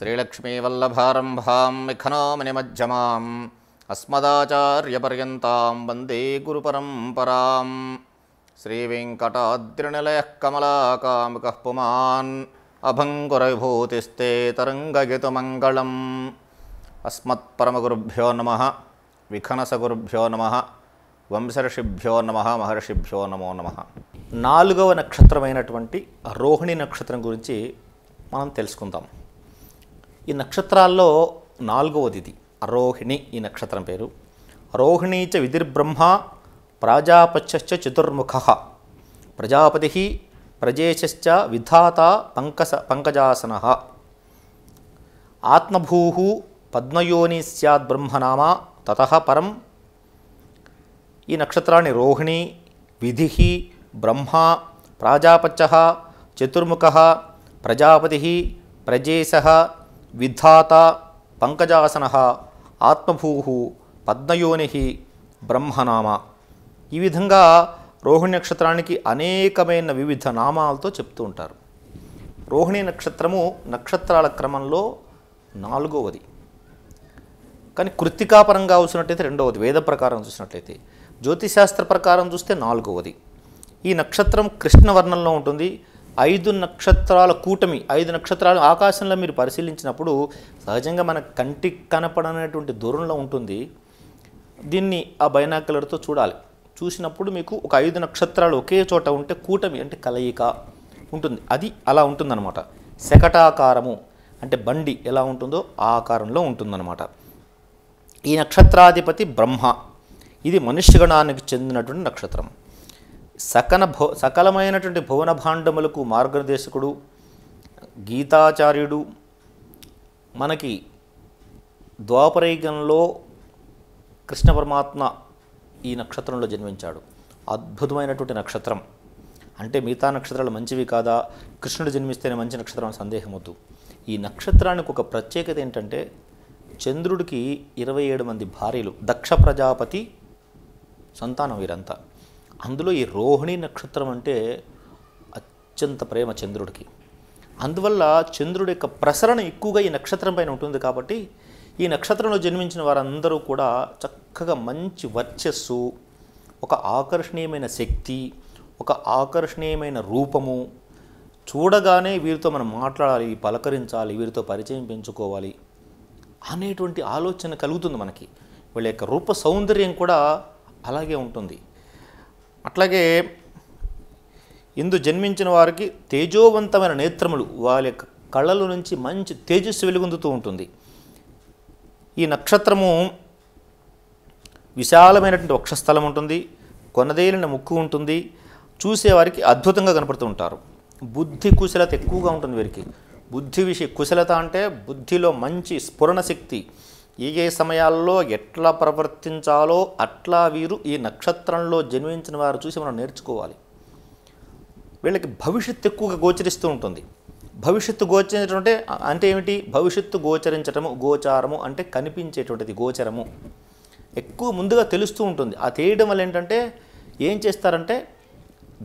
श्रीलक्ष्मीवल्लभारम्भां विखनामनिमज्जमाम् अस्मदाचार्यपर्यन्तां वन्दे गुरुपरम्परां श्रीवेङ्कटाद्रिनिलयः कमलाकामुकः पुमान् अभङ्गुरविभूतिस्ते तरङ्गयितुमङ्गलम् अस्मत्परमगुरुभ्यो नमः విఖనసగురుభ్యో నమ వంశర్షిభ్యో నమ మహర్షిభ్యో నమో నమ నాలుగవ నక్షత్రమైనటువంటి రోహిణి నక్షత్రం గురించి మనం తెలుసుకుందాం ఈ నక్షత్రాల్లో నాలుగవది ఇది అరోహిణి ఈ నక్షత్రం పేరు రోహిణీ చ విధిర్బ్రహ్మ ప్రాజాపత్యశ్చ చతుర్ముఖ ప్రజాపతి ప్రజేశ్చ విధాత పంకస పంకజాసన ఆత్మభూ పద్మయోని సద్ బ్రహ్మనామ తత పరం ఈ నక్షత్రాన్ని రోహిణి విధి బ్రహ్మ ప్రాజాపత్య చతుర్ముఖ ప్రజాపతి ప్రజేశ విధాత పంకజాసన ఆత్మభూ పద్మయోని బ్రహ్మనామ ఈ విధంగా రోహిణి నక్షత్రానికి అనేకమైన వివిధ నామాలతో చెప్తూ ఉంటారు రోహిణి నక్షత్రము నక్షత్రాల క్రమంలో నాలుగవది కానీ కృత్తికాపరంగా చూసినట్లయితే రెండవది వేద ప్రకారం చూసినట్లయితే జ్యోతిశాస్త్ర ప్రకారం చూస్తే నాలుగవది ఈ నక్షత్రం కృష్ణవర్ణంలో ఉంటుంది ఐదు నక్షత్రాల కూటమి ఐదు నక్షత్రాలు ఆకాశంలో మీరు పరిశీలించినప్పుడు సహజంగా మన కంటికి కనపడనటువంటి దూరంలో ఉంటుంది దీన్ని ఆ బైనాకులర్తో చూడాలి చూసినప్పుడు మీకు ఒక ఐదు నక్షత్రాలు ఒకే చోట ఉంటే కూటమి అంటే కలయిక ఉంటుంది అది అలా ఉంటుందన్నమాట శకటాకారము అంటే బండి ఎలా ఉంటుందో ఆ ఆకారంలో ఉంటుందన్నమాట ఈ నక్షత్రాధిపతి బ్రహ్మ ఇది మనుష్యగణానికి చెందినటువంటి నక్షత్రం సకల భో సకలమైనటువంటి భువన భాండములకు మార్గనిర్దేశకుడు గీతాచార్యుడు మనకి ద్వాపరయుగంలో కృష్ణ పరమాత్మ ఈ నక్షత్రంలో జన్మించాడు అద్భుతమైనటువంటి నక్షత్రం అంటే మిగతా నక్షత్రాలు మంచివి కాదా కృష్ణుడు జన్మిస్తేనే మంచి నక్షత్రం సందేహం వద్దు ఈ నక్షత్రానికి ఒక ప్రత్యేకత ఏంటంటే చంద్రుడికి ఇరవై ఏడు మంది భార్యలు దక్ష ప్రజాపతి సంతానం వీరంతా అందులో ఈ రోహిణి నక్షత్రం అంటే అత్యంత ప్రేమ చంద్రుడికి అందువల్ల చంద్రుడి యొక్క ప్రసరణ ఎక్కువగా ఈ నక్షత్రం పైన ఉంటుంది కాబట్టి ఈ నక్షత్రంలో జన్మించిన వారందరూ కూడా చక్కగా మంచి వర్చస్సు ఒక ఆకర్షణీయమైన శక్తి ఒక ఆకర్షణీయమైన రూపము చూడగానే వీరితో మనం మాట్లాడాలి పలకరించాలి వీరితో పరిచయం పెంచుకోవాలి అనేటువంటి ఆలోచన కలుగుతుంది మనకి వీళ్ళ యొక్క రూప సౌందర్యం కూడా అలాగే ఉంటుంది అట్లాగే ఇందు జన్మించిన వారికి తేజోవంతమైన నేత్రములు వారి యొక్క కళ్ళల నుంచి మంచి తేజస్సు వెలుగొందుతూ ఉంటుంది ఈ నక్షత్రము విశాలమైనటువంటి వక్షస్థలం ఉంటుంది కొనదేలిన ముక్కు ఉంటుంది చూసేవారికి అద్భుతంగా కనపడుతూ ఉంటారు బుద్ధి కుశలత ఎక్కువగా ఉంటుంది వీరికి బుద్ధి విషయ కుశలత అంటే బుద్ధిలో మంచి స్ఫురణ శక్తి ఏ ఏ సమయాల్లో ఎట్లా ప్రవర్తించాలో అట్లా వీరు ఈ నక్షత్రంలో జన్మించిన వారు చూసి మనం నేర్చుకోవాలి వీళ్ళకి భవిష్యత్తు ఎక్కువగా గోచరిస్తూ ఉంటుంది భవిష్యత్తు గోచరించడం అంటే అంటే ఏమిటి భవిష్యత్తు గోచరించటము గోచారము అంటే కనిపించేటువంటిది గోచరము ఎక్కువ ముందుగా తెలుస్తూ ఉంటుంది ఆ తేయడం వల్ల ఏంటంటే ఏం చేస్తారంటే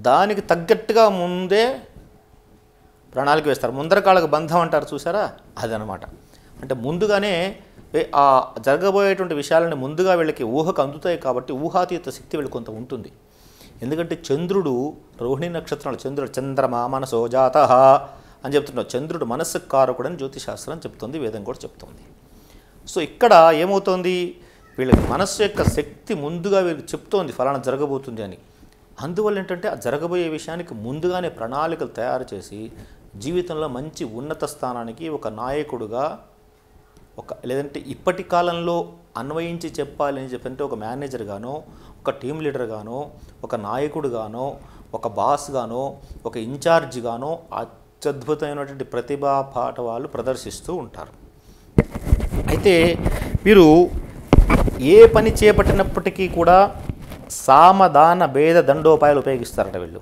దానికి తగ్గట్టుగా ముందే ప్రణాళిక వేస్తారు ముందరకాళ్ళకు బంధం అంటారు చూసారా అదనమాట అంటే ముందుగానే ఆ జరగబోయేటువంటి విషయాలని ముందుగా వీళ్ళకి ఊహకు అందుతాయి కాబట్టి ఊహాతీత శక్తి వీళ్ళు కొంత ఉంటుంది ఎందుకంటే చంద్రుడు రోహిణి నక్షత్రాలు చంద్రుడు చంద్రమా మనసో జాత అని చెప్తున్నాడు చంద్రుడు మనస్సు కారకుడని జ్యోతిశాస్త్రం చెప్తుంది వేదం కూడా చెప్తుంది సో ఇక్కడ ఏమవుతోంది వీళ్ళకి మనస్సు యొక్క శక్తి ముందుగా వీళ్ళకి చెప్తోంది ఫలానా జరగబోతుంది అని అందువల్ల ఏంటంటే ఆ జరగబోయే విషయానికి ముందుగానే ప్రణాళికలు తయారు చేసి జీవితంలో మంచి ఉన్నత స్థానానికి ఒక నాయకుడుగా ఒక లేదంటే ఇప్పటి కాలంలో అన్వయించి చెప్పాలి అని చెప్పంటే ఒక మేనేజర్ గానో ఒక టీం లీడర్ గానో ఒక నాయకుడు గానో ఒక బాస్ గానో ఒక ఇన్ఛార్జ్ గానో అత్యద్భుతమైనటువంటి ప్రతిభా పాట వాళ్ళు ప్రదర్శిస్తూ ఉంటారు అయితే మీరు ఏ పని చేపట్టినప్పటికీ కూడా సామదాన భేద దండోపాయాలు ఉపయోగిస్తారట వీళ్ళు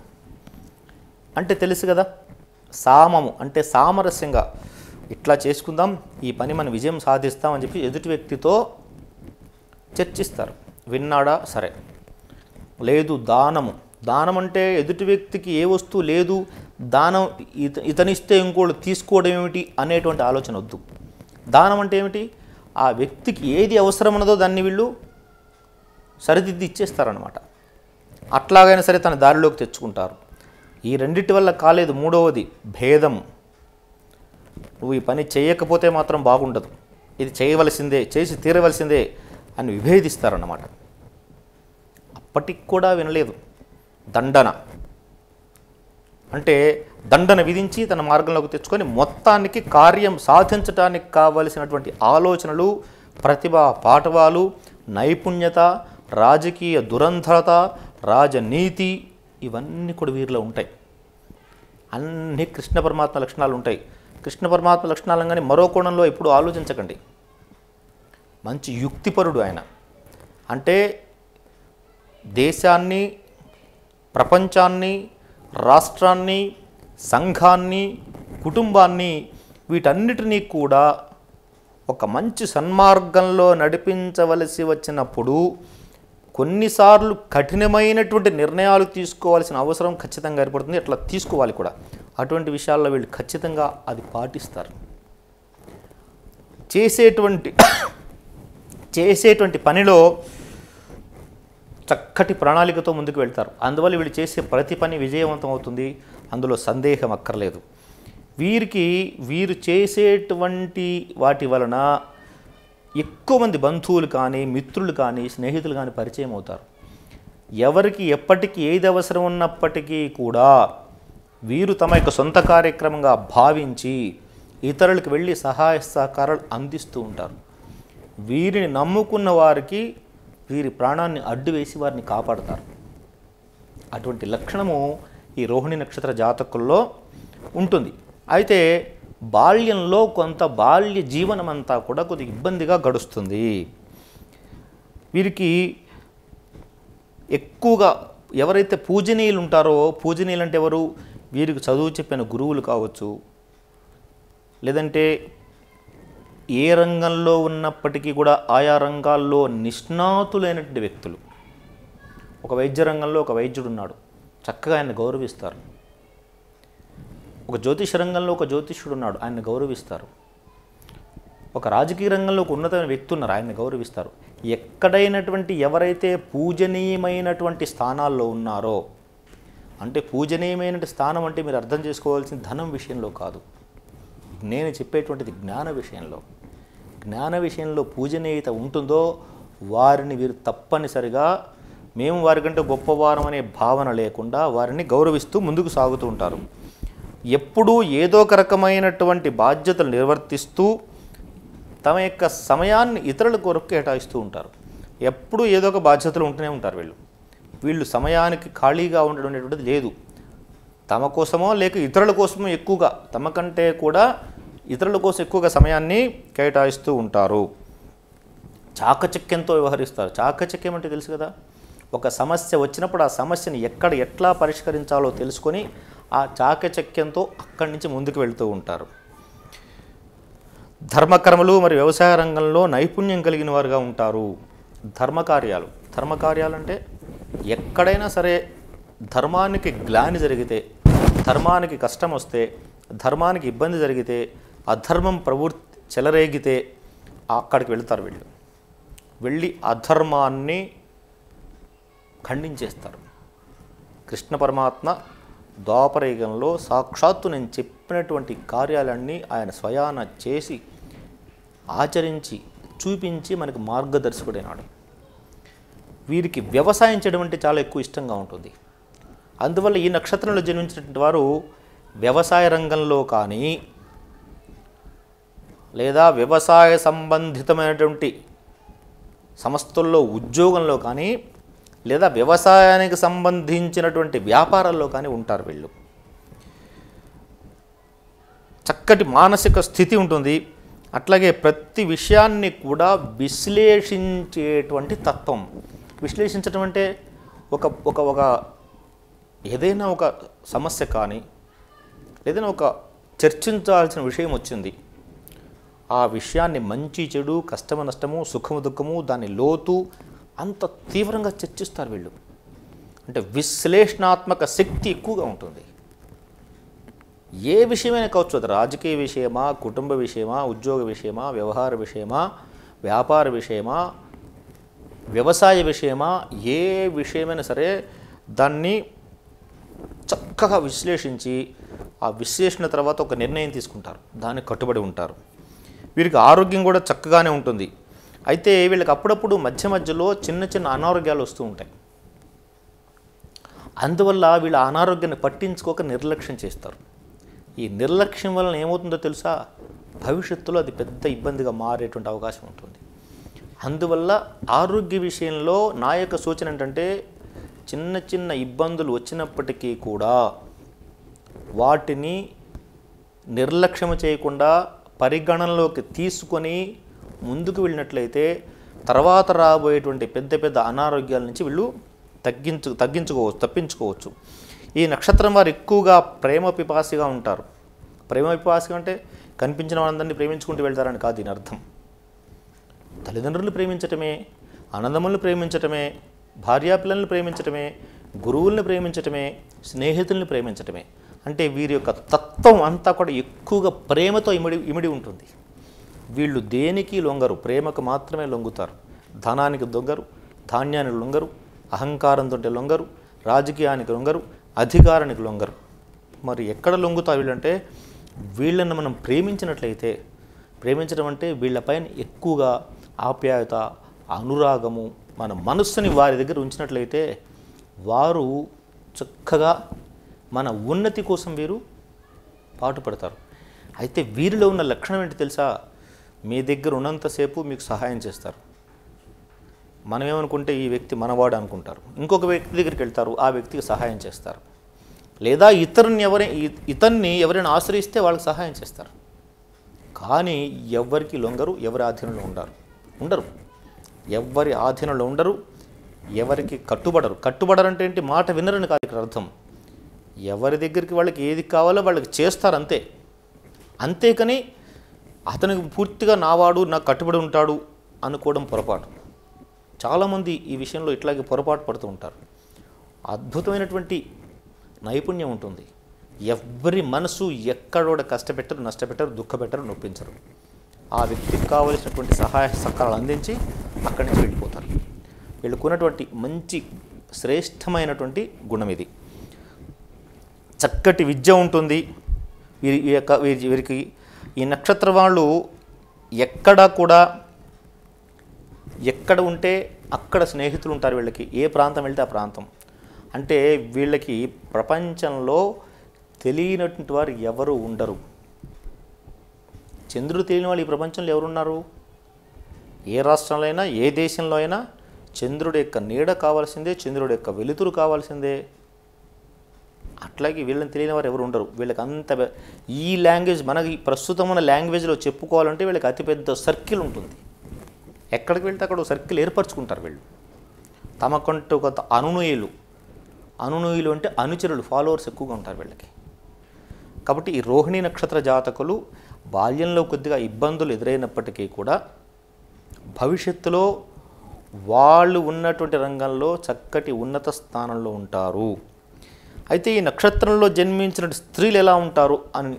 అంటే తెలుసు కదా సామము అంటే సామరస్యంగా ఇట్లా చేసుకుందాం ఈ పని మనం విజయం సాధిస్తామని చెప్పి ఎదుటి వ్యక్తితో చర్చిస్తారు విన్నాడా సరే లేదు దానము దానం అంటే ఎదుటి వ్యక్తికి ఏ వస్తువు లేదు దానం ఇత ఇతనిస్తే ఇంకోటి తీసుకోవడం ఏమిటి అనేటువంటి ఆలోచన వద్దు దానం అంటే ఏమిటి ఆ వ్యక్తికి ఏది అవసరమున్నదో దాన్ని వీళ్ళు సరిదిద్ది ఇచ్చేస్తారనమాట అట్లాగైనా సరే తన దారిలోకి తెచ్చుకుంటారు ఈ రెండిటి వల్ల కాలేదు మూడవది భేదము నువ్వు ఈ పని చేయకపోతే మాత్రం బాగుండదు ఇది చేయవలసిందే చేసి తీరవలసిందే అని విభేదిస్తారన్నమాట అప్పటికి కూడా వినలేదు దండన అంటే దండన విధించి తన మార్గంలోకి తెచ్చుకొని మొత్తానికి కార్యం సాధించడానికి కావలసినటువంటి ఆలోచనలు ప్రతిభ పాఠవాలు నైపుణ్యత రాజకీయ దురంధరత రాజనీతి ఇవన్నీ కూడా వీరిలో ఉంటాయి అన్ని కృష్ణ పరమాత్మ లక్షణాలు ఉంటాయి కృష్ణ పరమాత్మ లక్షణాలను కానీ మరో కోణంలో ఎప్పుడు ఆలోచించకండి మంచి యుక్తిపరుడు ఆయన అంటే దేశాన్ని ప్రపంచాన్ని రాష్ట్రాన్ని సంఘాన్ని కుటుంబాన్ని వీటన్నిటినీ కూడా ఒక మంచి సన్మార్గంలో నడిపించవలసి వచ్చినప్పుడు కొన్నిసార్లు కఠినమైనటువంటి నిర్ణయాలు తీసుకోవాల్సిన అవసరం ఖచ్చితంగా ఏర్పడుతుంది అట్లా తీసుకోవాలి కూడా అటువంటి విషయాల్లో వీళ్ళు ఖచ్చితంగా అది పాటిస్తారు చేసేటువంటి చేసేటువంటి పనిలో చక్కటి ప్రణాళికతో ముందుకు వెళ్తారు అందువల్ల వీళ్ళు చేసే ప్రతి పని విజయవంతం అవుతుంది అందులో సందేహం అక్కర్లేదు వీరికి వీరు చేసేటువంటి వాటి వలన ఎక్కువ మంది బంధువులు కానీ మిత్రులు కానీ స్నేహితులు కానీ పరిచయం అవుతారు ఎవరికి ఎప్పటికీ ఏది అవసరం ఉన్నప్పటికీ కూడా వీరు తమ యొక్క సొంత కార్యక్రమంగా భావించి ఇతరులకు వెళ్ళి సహాయ సహకారాలు అందిస్తూ ఉంటారు వీరిని నమ్ముకున్న వారికి వీరి ప్రాణాన్ని అడ్డు వేసి వారిని కాపాడతారు అటువంటి లక్షణము ఈ రోహిణి నక్షత్ర జాతకుల్లో ఉంటుంది అయితే బాల్యంలో కొంత బాల్య జీవనం అంతా కూడా కొద్దిగా ఇబ్బందిగా గడుస్తుంది వీరికి ఎక్కువగా ఎవరైతే పూజనీయులు ఉంటారో పూజనీయులు అంటే ఎవరు వీరికి చదువు చెప్పిన గురువులు కావచ్చు లేదంటే ఏ రంగంలో ఉన్నప్పటికీ కూడా ఆయా రంగాల్లో నిష్ణాతులైనటువంటి వ్యక్తులు ఒక వైద్య రంగంలో ఒక వైద్యుడు ఉన్నాడు చక్కగా ఆయన గౌరవిస్తారు ఒక జ్యోతిష రంగంలో ఒక జ్యోతిష్యుడు ఉన్నాడు ఆయన గౌరవిస్తారు ఒక రాజకీయ రంగంలో ఒక ఉన్నతమైన వ్యక్తి ఉన్నారు ఆయన గౌరవిస్తారు ఎక్కడైనటువంటి ఎవరైతే పూజనీయమైనటువంటి స్థానాల్లో ఉన్నారో అంటే పూజనీయమైన స్థానం అంటే మీరు అర్థం చేసుకోవాల్సిన ధనం విషయంలో కాదు నేను చెప్పేటువంటిది జ్ఞాన విషయంలో జ్ఞాన విషయంలో పూజనీయత ఉంటుందో వారిని వీరు తప్పనిసరిగా మేము వారికంటే గొప్పవారం అనే భావన లేకుండా వారిని గౌరవిస్తూ ముందుకు సాగుతూ ఉంటారు ఎప్పుడూ ఏదో ఒక రకమైనటువంటి బాధ్యతలు నిర్వర్తిస్తూ తమ యొక్క సమయాన్ని ఇతరుల కొరకు కేటాయిస్తూ ఉంటారు ఎప్పుడూ ఏదో ఒక బాధ్యతలు ఉంటూనే ఉంటారు వీళ్ళు వీళ్ళు సమయానికి ఖాళీగా ఉండడం అనేటువంటిది లేదు తమ కోసమో లేక ఇతరుల కోసమో ఎక్కువగా తమ కంటే కూడా ఇతరుల కోసం ఎక్కువగా సమయాన్ని కేటాయిస్తూ ఉంటారు చాకచక్యంతో వ్యవహరిస్తారు చాకచక్యం అంటే తెలుసు కదా ఒక సమస్య వచ్చినప్పుడు ఆ సమస్యని ఎక్కడ ఎట్లా పరిష్కరించాలో తెలుసుకొని ఆ చాకచక్యంతో అక్కడి నుంచి ముందుకు వెళుతూ ఉంటారు ధర్మకర్మలు మరియు వ్యవసాయ రంగంలో నైపుణ్యం కలిగిన వారుగా ఉంటారు ధర్మకార్యాలు ధర్మకార్యాలు అంటే ఎక్కడైనా సరే ధర్మానికి గ్లాని జరిగితే ధర్మానికి కష్టం వస్తే ధర్మానికి ఇబ్బంది జరిగితే అధర్మం ప్రవృత్తి చెలరేగితే అక్కడికి వెళ్తారు వీళ్ళు వెళ్ళి అధర్మాన్ని ఖండించేస్తారు కృష్ణ పరమాత్మ ద్వాపరయుగంలో సాక్షాత్తు నేను చెప్పినటువంటి కార్యాలన్నీ ఆయన స్వయాన చేసి ఆచరించి చూపించి మనకు మార్గదర్శకుడైనాడు వీరికి వ్యవసాయం చేయడం అంటే చాలా ఎక్కువ ఇష్టంగా ఉంటుంది అందువల్ల ఈ నక్షత్రంలో జన్మించినటువంటి వారు వ్యవసాయ రంగంలో కానీ లేదా వ్యవసాయ సంబంధితమైనటువంటి సంస్థల్లో ఉద్యోగంలో కానీ లేదా వ్యవసాయానికి సంబంధించినటువంటి వ్యాపారాల్లో కానీ ఉంటారు వీళ్ళు చక్కటి మానసిక స్థితి ఉంటుంది అట్లాగే ప్రతి విషయాన్ని కూడా విశ్లేషించేటువంటి తత్వం విశ్లేషించడం అంటే ఒక ఒక ఒక ఏదైనా ఒక సమస్య కానీ ఏదైనా ఒక చర్చించాల్సిన విషయం వచ్చింది ఆ విషయాన్ని మంచి చెడు కష్టమ నష్టము సుఖము దుఃఖము దాని లోతు అంత తీవ్రంగా చర్చిస్తారు వీళ్ళు అంటే విశ్లేషణాత్మక శక్తి ఎక్కువగా ఉంటుంది ఏ విషయమైనా కావచ్చు అది రాజకీయ విషయమా కుటుంబ విషయమా ఉద్యోగ విషయమా వ్యవహార విషయమా వ్యాపార విషయమా వ్యవసాయ విషయమా ఏ విషయమైనా సరే దాన్ని చక్కగా విశ్లేషించి ఆ విశ్లేషణ తర్వాత ఒక నిర్ణయం తీసుకుంటారు దానికి కట్టుబడి ఉంటారు వీరికి ఆరోగ్యం కూడా చక్కగానే ఉంటుంది అయితే వీళ్ళకి అప్పుడప్పుడు మధ్య మధ్యలో చిన్న చిన్న అనారోగ్యాలు వస్తూ ఉంటాయి అందువల్ల వీళ్ళ అనారోగ్యాన్ని పట్టించుకోక నిర్లక్ష్యం చేస్తారు ఈ నిర్లక్ష్యం వలన ఏమవుతుందో తెలుసా భవిష్యత్తులో అది పెద్ద ఇబ్బందిగా మారేటువంటి అవకాశం ఉంటుంది అందువల్ల ఆరోగ్య విషయంలో నా యొక్క సూచన ఏంటంటే చిన్న చిన్న ఇబ్బందులు వచ్చినప్పటికీ కూడా వాటిని నిర్లక్ష్యం చేయకుండా పరిగణనలోకి తీసుకొని ముందుకు వెళ్ళినట్లయితే తర్వాత రాబోయేటువంటి పెద్ద పెద్ద అనారోగ్యాల నుంచి వీళ్ళు తగ్గించు తగ్గించుకోవచ్చు తప్పించుకోవచ్చు ఈ నక్షత్రం వారు ఎక్కువగా ప్రేమ పిపాసిగా ఉంటారు ప్రేమ పిపాసిగా అంటే కనిపించిన వాళ్ళందరినీ ప్రేమించుకుంటూ వెళ్తారని కాదు దీని అర్థం తల్లిదండ్రులు ప్రేమించటమే అన్నదమ్ములను ప్రేమించటమే భార్యాపిల్లలను ప్రేమించటమే గురువులను ప్రేమించటమే స్నేహితులను ప్రేమించటమే అంటే వీరి యొక్క తత్వం అంతా కూడా ఎక్కువగా ప్రేమతో ఇమిడి ఇమిడి ఉంటుంది వీళ్ళు దేనికి లొంగరు ప్రేమకు మాత్రమే లొంగుతారు ధనానికి దొంగరు ధాన్యానికి లొంగరు అహంకారంతో లొంగరు రాజకీయానికి లొంగరు అధికారానికి లొంగరు మరి ఎక్కడ లొంగుతా వీళ్ళంటే వీళ్ళని మనం ప్రేమించినట్లయితే ప్రేమించడం అంటే వీళ్ళపైన ఎక్కువగా ఆప్యాయత అనురాగము మన మనస్సుని వారి దగ్గర ఉంచినట్లయితే వారు చక్కగా మన ఉన్నతి కోసం వీరు పాటుపడతారు అయితే వీరిలో ఉన్న లక్షణం ఏంటి తెలుసా మీ దగ్గర ఉన్నంతసేపు మీకు సహాయం చేస్తారు మనం ఏమనుకుంటే ఈ వ్యక్తి మనవాడు అనుకుంటారు ఇంకొక వ్యక్తి దగ్గరికి వెళ్తారు ఆ వ్యక్తికి సహాయం చేస్తారు లేదా ఇతరుని ఎవరి ఇతన్ని ఎవరైనా ఆశ్రయిస్తే వాళ్ళకి సహాయం చేస్తారు కానీ ఎవరికి లొంగరు ఎవరి ఆధీనంలో ఉండరు ఉండరు ఎవరి ఆధీనంలో ఉండరు ఎవరికి కట్టుబడరు కట్టుబడరు అంటే ఏంటి మాట వినరని కాదు ఇక్కడ అర్థం ఎవరి దగ్గరికి వాళ్ళకి ఏది కావాలో వాళ్ళకి చేస్తారు అంతే అంతేకాని అతనికి పూర్తిగా నావాడు నాకు కట్టుబడి ఉంటాడు అనుకోవడం పొరపాటు చాలామంది ఈ విషయంలో ఇట్లాగే పొరపాటు పడుతూ ఉంటారు అద్భుతమైనటువంటి నైపుణ్యం ఉంటుంది ఎవరి మనసు ఎక్కడోడ కష్టపెట్టరు నష్టపెట్టరు దుఃఖపెట్టరు నొప్పించరు ఆ వ్యక్తికి కావలసినటువంటి సహాయ సహకారాలు అందించి అక్కడి నుంచి వెళ్ళిపోతారు వెళ్ళుకున్నటువంటి మంచి శ్రేష్టమైనటువంటి గుణం ఇది చక్కటి విద్య ఉంటుంది వీరి యొక్క వీరికి ఈ నక్షత్ర వాళ్ళు ఎక్కడా కూడా ఎక్కడ ఉంటే అక్కడ స్నేహితులు ఉంటారు వీళ్ళకి ఏ ప్రాంతం వెళ్తే ఆ ప్రాంతం అంటే వీళ్ళకి ప్రపంచంలో తెలియనటువంటి వారు ఎవరు ఉండరు చంద్రుడు తెలియని వాళ్ళు ఈ ప్రపంచంలో ఎవరున్నారు ఏ రాష్ట్రంలో అయినా ఏ దేశంలో అయినా చంద్రుడి యొక్క నీడ కావాల్సిందే చంద్రుడి యొక్క వెలుతురు కావాల్సిందే అట్లాగే వీళ్ళని తెలియని వారు ఎవరు ఉండరు వీళ్ళకి అంత ఈ లాంగ్వేజ్ మనకి ప్రస్తుతం ఉన్న లాంగ్వేజ్లో చెప్పుకోవాలంటే వీళ్ళకి అతిపెద్ద సర్కిల్ ఉంటుంది ఎక్కడికి వెళ్తే అక్కడ సర్కిల్ ఏర్పరచుకుంటారు వీళ్ళు తమకంటూ ఒక అనునుయులు అనునుయులు అంటే అనుచరులు ఫాలోవర్స్ ఎక్కువగా ఉంటారు వీళ్ళకి కాబట్టి ఈ రోహిణి నక్షత్ర జాతకులు బాల్యంలో కొద్దిగా ఇబ్బందులు ఎదురైనప్పటికీ కూడా భవిష్యత్తులో వాళ్ళు ఉన్నటువంటి రంగంలో చక్కటి ఉన్నత స్థానంలో ఉంటారు అయితే ఈ నక్షత్రంలో జన్మించిన స్త్రీలు ఎలా ఉంటారు అని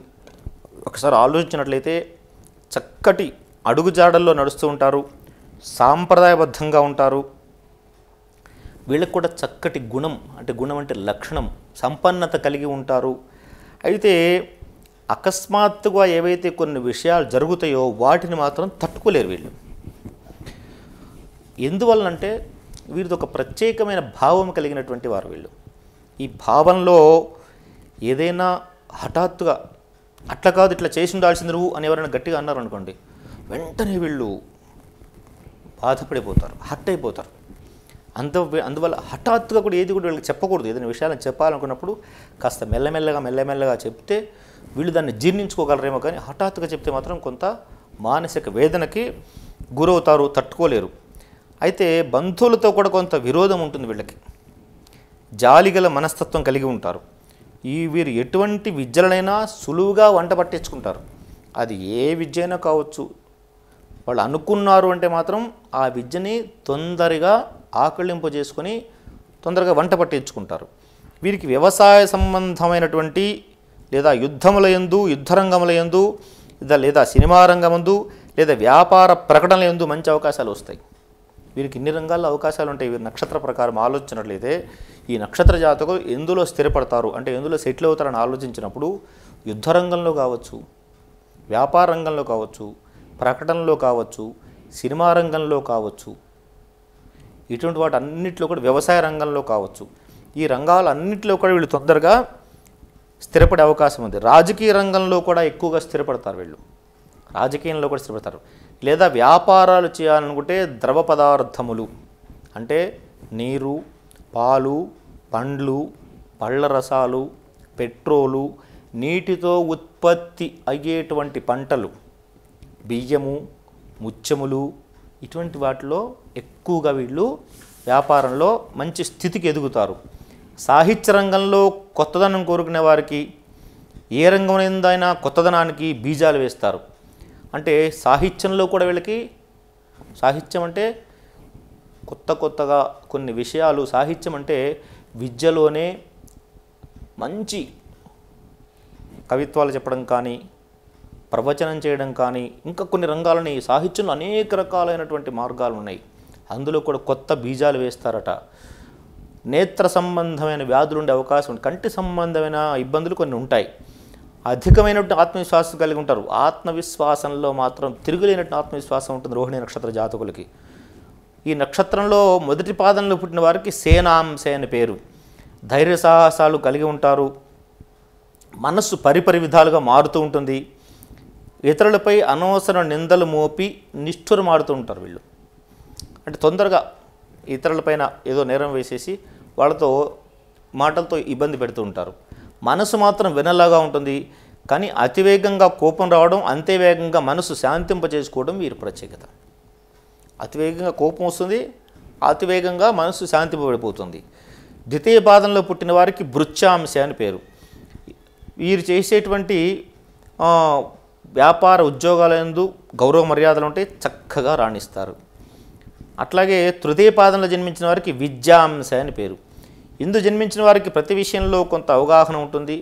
ఒకసారి ఆలోచించినట్లయితే చక్కటి అడుగుజాడల్లో నడుస్తూ ఉంటారు సాంప్రదాయబద్ధంగా ఉంటారు వీళ్ళకు కూడా చక్కటి గుణం అంటే గుణం అంటే లక్షణం సంపన్నత కలిగి ఉంటారు అయితే అకస్మాత్తుగా ఏవైతే కొన్ని విషయాలు జరుగుతాయో వాటిని మాత్రం తట్టుకోలేరు వీళ్ళు ఎందువలనంటే వీరిది ఒక ప్రత్యేకమైన భావం కలిగినటువంటి వారు వీళ్ళు ఈ భావంలో ఏదైనా హఠాత్తుగా అట్లా కాదు ఇట్లా చేసి ఉండాల్సింది నువ్వు అని ఎవరైనా గట్టిగా అన్నారనుకోండి వెంటనే వీళ్ళు బాధపడిపోతారు హట్ అయిపోతారు అంత అందువల్ల హఠాత్తుగా కూడా ఏది కూడా వీళ్ళకి చెప్పకూడదు ఏదైనా విషయాలను చెప్పాలనుకున్నప్పుడు కాస్త మెల్లమెల్లగా మెల్లమెల్లగా చెప్తే వీళ్ళు దాన్ని జీర్ణించుకోగలరేమో కానీ హఠాత్తుగా చెప్తే మాత్రం కొంత మానసిక వేదనకి గురవుతారు తట్టుకోలేరు అయితే బంధువులతో కూడా కొంత విరోధం ఉంటుంది వీళ్ళకి జాలిగల మనస్తత్వం కలిగి ఉంటారు ఈ వీరు ఎటువంటి విద్యలనైనా సులువుగా వంట పట్టించుకుంటారు అది ఏ అయినా కావచ్చు వాళ్ళు అనుకున్నారు అంటే మాత్రం ఆ విద్యని తొందరగా ఆకళింపు చేసుకుని తొందరగా వంట పట్టించుకుంటారు వీరికి వ్యవసాయ సంబంధమైనటువంటి లేదా యుద్ధముల ఎందు యుద్ధరంగముల ఎందు లేదా సినిమా రంగమందు లేదా వ్యాపార ప్రకటనల ఎందు మంచి అవకాశాలు వస్తాయి వీరికి ఇన్ని రంగాల్లో అవకాశాలు ఉంటాయి వీరి నక్షత్ర ప్రకారం ఆలోచించినట్లయితే ఈ నక్షత్ర జాతకు ఎందులో స్థిరపడతారు అంటే ఎందులో సెటిల్ అవుతారని ఆలోచించినప్పుడు యుద్ధ రంగంలో కావచ్చు వ్యాపార రంగంలో కావచ్చు ప్రకటనలో కావచ్చు సినిమా రంగంలో కావచ్చు ఇటువంటి వాటి అన్నింటిలో కూడా వ్యవసాయ రంగంలో కావచ్చు ఈ అన్నింటిలో కూడా వీళ్ళు తొందరగా స్థిరపడే అవకాశం ఉంది రాజకీయ రంగంలో కూడా ఎక్కువగా స్థిరపడతారు వీళ్ళు రాజకీయంలో కూడా స్థిరపడతారు లేదా వ్యాపారాలు చేయాలనుకుంటే ద్రవ పదార్థములు అంటే నీరు పాలు పండ్లు పళ్ళ రసాలు పెట్రోలు నీటితో ఉత్పత్తి అయ్యేటువంటి పంటలు బియ్యము ముత్యములు ఇటువంటి వాటిలో ఎక్కువగా వీళ్ళు వ్యాపారంలో మంచి స్థితికి ఎదుగుతారు సాహిత్య రంగంలో కొత్తదనం కోరుకునే వారికి ఏ రంగం రంగమైనదైనా కొత్తదనానికి బీజాలు వేస్తారు అంటే సాహిత్యంలో కూడా వీళ్ళకి సాహిత్యం అంటే కొత్త కొత్తగా కొన్ని విషయాలు సాహిత్యం అంటే విద్యలోనే మంచి కవిత్వాలు చెప్పడం కానీ ప్రవచనం చేయడం కానీ ఇంకా కొన్ని రంగాలని సాహిత్యంలో అనేక రకాలైనటువంటి మార్గాలు ఉన్నాయి అందులో కూడా కొత్త బీజాలు వేస్తారట నేత్ర సంబంధమైన వ్యాధులు ఉండే అవకాశం ఉంది కంటి సంబంధమైన ఇబ్బందులు కొన్ని ఉంటాయి అధికమైనటువంటి ఆత్మవిశ్వాసం కలిగి ఉంటారు ఆత్మవిశ్వాసంలో మాత్రం తిరుగులేనట్టు ఆత్మవిశ్వాసం ఉంటుంది రోహిణి నక్షత్ర జాతకులకి ఈ నక్షత్రంలో మొదటి పాదంలో పుట్టిన వారికి సేనాంశ అనే పేరు ధైర్య సాహసాలు కలిగి ఉంటారు మనస్సు పరిపరి విధాలుగా మారుతూ ఉంటుంది ఇతరులపై అనవసర నిందలు మోపి నిష్ఠురమాడుతూ ఉంటారు వీళ్ళు అంటే తొందరగా ఇతరులపైన ఏదో నేరం వేసేసి వాళ్ళతో మాటలతో ఇబ్బంది పెడుతూ ఉంటారు మనసు మాత్రం వినలాగా ఉంటుంది కానీ అతివేగంగా కోపం రావడం అంతే వేగంగా మనసు చేసుకోవడం వీరి ప్రత్యేకత అతివేగంగా కోపం వస్తుంది అతివేగంగా మనసు శాంతింపబడిపోతుంది ద్వితీయ పాదంలో పుట్టిన వారికి భృత్యాంశ అని పేరు వీరు చేసేటువంటి వ్యాపార ఉద్యోగాల గౌరవ మర్యాదలు ఉంటే చక్కగా రాణిస్తారు అట్లాగే తృతీయ పాదంలో జన్మించిన వారికి విద్యాంశ అని పేరు ఇందు జన్మించిన వారికి ప్రతి విషయంలో కొంత అవగాహన ఉంటుంది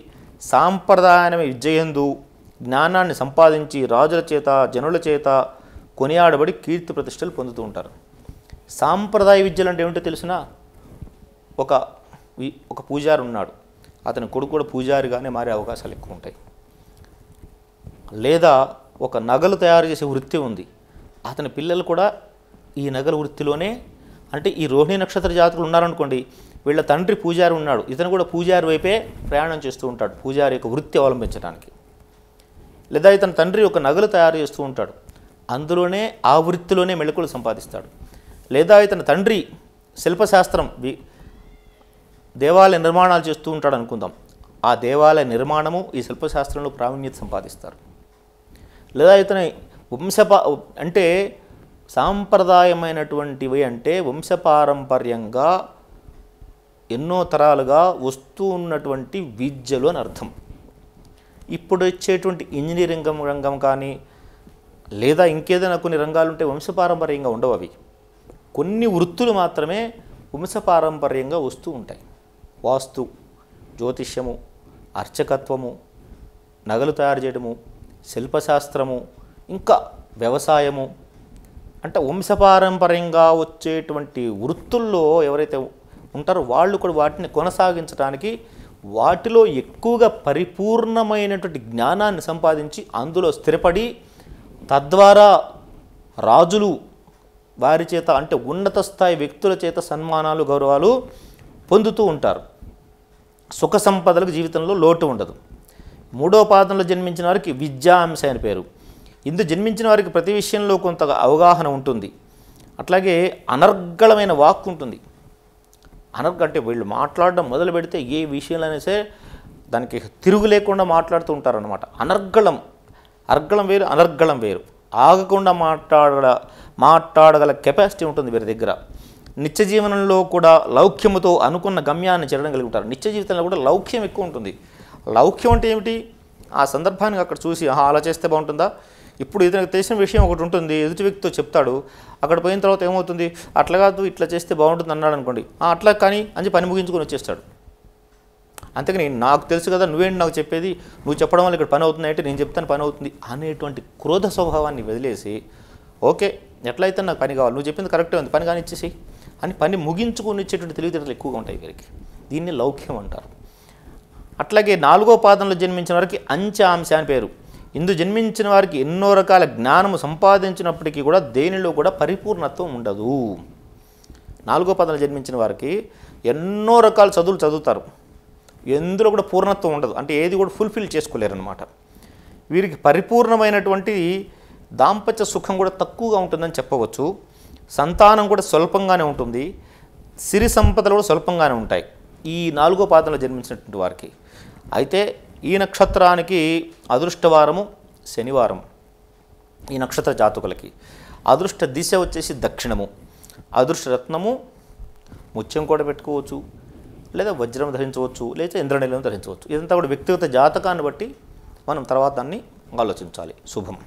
సాంప్రదాయమైన విద్యయందు జ్ఞానాన్ని సంపాదించి రాజుల చేత జనుల చేత కొనియాడబడి కీర్తి ప్రతిష్టలు పొందుతూ ఉంటారు సాంప్రదాయ విద్యలు అంటే ఏమిటో తెలిసిన ఒక ఒక పూజారి ఉన్నాడు అతని కొడుకు కూడా పూజారిగానే మారే అవకాశాలు ఎక్కువ ఉంటాయి లేదా ఒక నగలు తయారు చేసే వృత్తి ఉంది అతని పిల్లలు కూడా ఈ నగల వృత్తిలోనే అంటే ఈ రోహిణి నక్షత్ర జాతకులు ఉన్నారనుకోండి వీళ్ళ తండ్రి పూజారి ఉన్నాడు ఇతను కూడా పూజారి వైపే ప్రయాణం చేస్తూ ఉంటాడు పూజారి యొక్క వృత్తి అవలంబించడానికి లేదా ఇతని తండ్రి ఒక నగలు తయారు చేస్తూ ఉంటాడు అందులోనే ఆ వృత్తిలోనే మెళకులు సంపాదిస్తాడు లేదా ఇతని తండ్రి శిల్పశాస్త్రం దేవాలయ నిర్మాణాలు చేస్తూ ఉంటాడు అనుకుందాం ఆ దేవాలయ నిర్మాణము ఈ శిల్పశాస్త్రంలో ప్రావీణ్యత సంపాదిస్తారు లేదా ఇతని వంశప అంటే సాంప్రదాయమైనటువంటివి అంటే వంశపారంపర్యంగా ఎన్నో తరాలుగా వస్తూ ఉన్నటువంటి విద్యలు అని అర్థం ఇప్పుడు ఇచ్చేటువంటి ఇంజనీరింగ్ రంగం కానీ లేదా ఇంకేదైనా కొన్ని రంగాలు ఉంటే వంశపారంపర్యంగా ఉండవు అవి కొన్ని వృత్తులు మాత్రమే వంశపారంపర్యంగా వస్తూ ఉంటాయి వాస్తు జ్యోతిష్యము అర్చకత్వము నగలు తయారు చేయడము శిల్పశాస్త్రము ఇంకా వ్యవసాయము అంటే వంశపారంపర్యంగా వచ్చేటువంటి వృత్తుల్లో ఎవరైతే ఉంటారో వాళ్ళు కూడా వాటిని కొనసాగించడానికి వాటిలో ఎక్కువగా పరిపూర్ణమైనటువంటి జ్ఞానాన్ని సంపాదించి అందులో స్థిరపడి తద్వారా రాజులు వారి చేత అంటే ఉన్నత స్థాయి వ్యక్తుల చేత సన్మానాలు గౌరవాలు పొందుతూ ఉంటారు సుఖ సంపదలకు జీవితంలో లోటు ఉండదు మూడో పాదంలో జన్మించిన వారికి విద్యా అంశ అని పేరు ఇందు జన్మించిన వారికి ప్రతి విషయంలో కొంత అవగాహన ఉంటుంది అట్లాగే అనర్గళమైన వాక్ ఉంటుంది అనర్గ అంటే వీళ్ళు మాట్లాడడం మొదలు పెడితే ఏ విషయంలోనే సరే దానికి తిరుగు లేకుండా మాట్లాడుతూ ఉంటారనమాట అనర్గళం అర్గళం వేరు అనర్గళం వేరు ఆగకుండా మాట్లాడ మాట్లాడగల కెపాసిటీ ఉంటుంది వీరి దగ్గర నిత్య జీవనంలో కూడా లౌక్యముతో అనుకున్న గమ్యాన్ని చేరడం ఉంటారు నిత్య జీవితంలో కూడా లౌక్యం ఎక్కువ ఉంటుంది లౌక్యం అంటే ఏమిటి ఆ సందర్భాన్ని అక్కడ చూసి అలా చేస్తే బాగుంటుందా ఇప్పుడు ఇతనికి తెలిసిన విషయం ఒకటి ఉంటుంది ఎదుటి వ్యక్తితో చెప్తాడు అక్కడ పోయిన తర్వాత ఏమవుతుంది అట్లా కాదు ఇట్లా చేస్తే బాగుంటుంది అన్నాడు అనుకోండి అట్లా కానీ అని పని ముగించుకొని వచ్చేస్తాడు అంతేకాని నాకు తెలుసు కదా నువ్వేంటి నాకు చెప్పేది నువ్వు చెప్పడం వల్ల ఇక్కడ పని అవుతుంది అంటే నేను చెప్తాను పని అవుతుంది అనేటువంటి క్రోధ స్వభావాన్ని వదిలేసి ఓకే ఎట్లయితే నాకు పని కావాలి నువ్వు చెప్పింది కరెక్టే ఉంది పని కానిచ్చేసి అని పని ముగించుకొని ఇచ్చేటువంటి తెలివితేటలు ఎక్కువగా ఉంటాయి వీరికి దీన్ని లౌక్యం అంటారు అట్లాగే నాలుగో పాదంలో జన్మించిన వారికి అంచాంశ అని పేరు ఇందు జన్మించిన వారికి ఎన్నో రకాల జ్ఞానము సంపాదించినప్పటికీ కూడా దేనిలో కూడా పరిపూర్ణత్వం ఉండదు నాలుగో పాదంలో జన్మించిన వారికి ఎన్నో రకాల చదువులు చదువుతారు ఎందులో కూడా పూర్ణత్వం ఉండదు అంటే ఏది కూడా ఫుల్ఫిల్ అనమాట వీరికి పరిపూర్ణమైనటువంటి దాంపత్య సుఖం కూడా తక్కువగా ఉంటుందని చెప్పవచ్చు సంతానం కూడా స్వల్పంగానే ఉంటుంది సిరి సంపదలు కూడా స్వల్పంగానే ఉంటాయి ఈ నాలుగో పాదంలో జన్మించినటువంటి వారికి అయితే ఈ నక్షత్రానికి అదృష్టవారము శనివారం ఈ నక్షత్ర జాతకులకి అదృష్ట దిశ వచ్చేసి దక్షిణము అదృష్ట రత్నము ముత్యం కూడా పెట్టుకోవచ్చు లేదా వజ్రం ధరించవచ్చు లేదా ఇంద్రనీలం ధరించవచ్చు ఇదంతా కూడా వ్యక్తిగత జాతకాన్ని బట్టి మనం తర్వాత దాన్ని ఆలోచించాలి శుభం